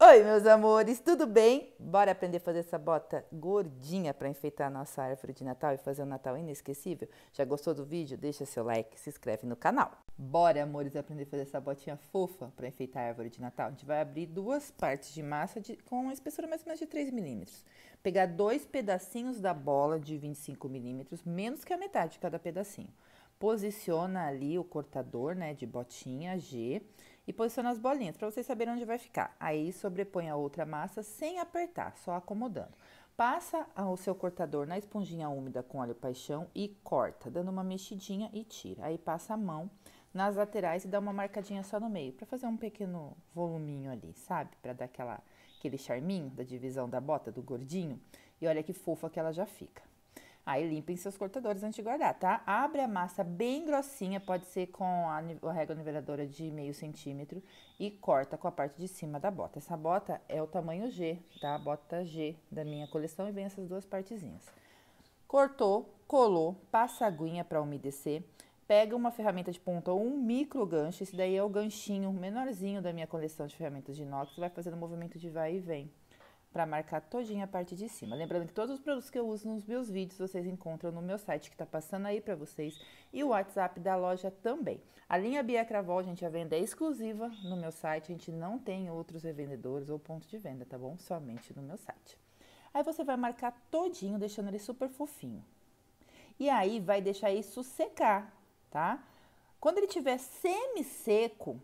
Oi, meus amores, tudo bem? Bora aprender a fazer essa bota gordinha para enfeitar a nossa árvore de Natal e fazer um Natal inesquecível? Já gostou do vídeo? Deixa seu like, se inscreve no canal. Bora, amores, aprender a fazer essa botinha fofa para enfeitar a árvore de Natal? A gente vai abrir duas partes de massa de, com uma espessura mais ou menos de 3 milímetros. Pegar dois pedacinhos da bola de 25 milímetros, menos que a metade de cada pedacinho posiciona ali o cortador, né, de botinha G e posiciona as bolinhas para vocês saberem onde vai ficar. Aí sobrepõe a outra massa sem apertar, só acomodando. Passa o seu cortador na esponjinha úmida com óleo paixão e corta, dando uma mexidinha e tira. Aí passa a mão nas laterais e dá uma marcadinha só no meio, para fazer um pequeno voluminho ali, sabe? Para dar aquela, aquele charminho da divisão da bota, do gordinho. E olha que fofa que ela já fica. Aí limpem seus cortadores antes de guardar, tá? Abre a massa bem grossinha, pode ser com a, a régua niveladora de meio centímetro e corta com a parte de cima da bota. Essa bota é o tamanho G, tá? A bota G da minha coleção e vem essas duas partezinhas. Cortou, colou, passa a aguinha para umedecer. Pega uma ferramenta de ponta ou um micro gancho, esse daí é o ganchinho menorzinho da minha coleção de ferramentas de inox, vai fazendo movimento de vai e vem para marcar todinha a parte de cima. Lembrando que todos os produtos que eu uso nos meus vídeos vocês encontram no meu site que está passando aí para vocês e o WhatsApp da loja também. A linha Bia Cravol, gente, a venda é exclusiva no meu site, a gente não tem outros revendedores ou ponto de venda, tá bom? Somente no meu site. Aí você vai marcar todinho, deixando ele super fofinho. E aí vai deixar isso secar, tá? Quando ele tiver semi-seco,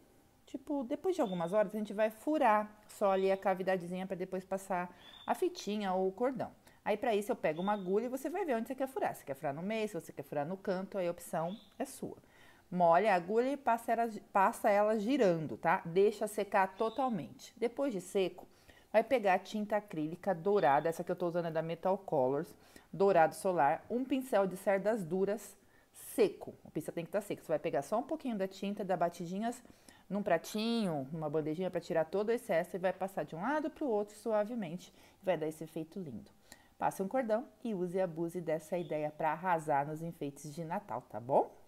tipo, depois de algumas horas a gente vai furar só ali a cavidadezinha para depois passar a fitinha ou o cordão. Aí para isso eu pego uma agulha e você vai ver onde você quer furar. Se quer furar no meio, se você quer furar no canto, aí a opção é sua. Molha a agulha e passa ela, passa ela girando, tá? Deixa secar totalmente. Depois de seco, vai pegar a tinta acrílica dourada, essa que eu tô usando é da Metal Colors, dourado solar, um pincel de cerdas duras seco. O pincel tem que estar tá seco. Você vai pegar só um pouquinho da tinta, dar batidinhas num pratinho, numa bandejinha para tirar todo o excesso e vai passar de um lado para o outro suavemente. Vai dar esse efeito lindo. Passe um cordão e use e abuse dessa ideia para arrasar nos enfeites de Natal, tá bom?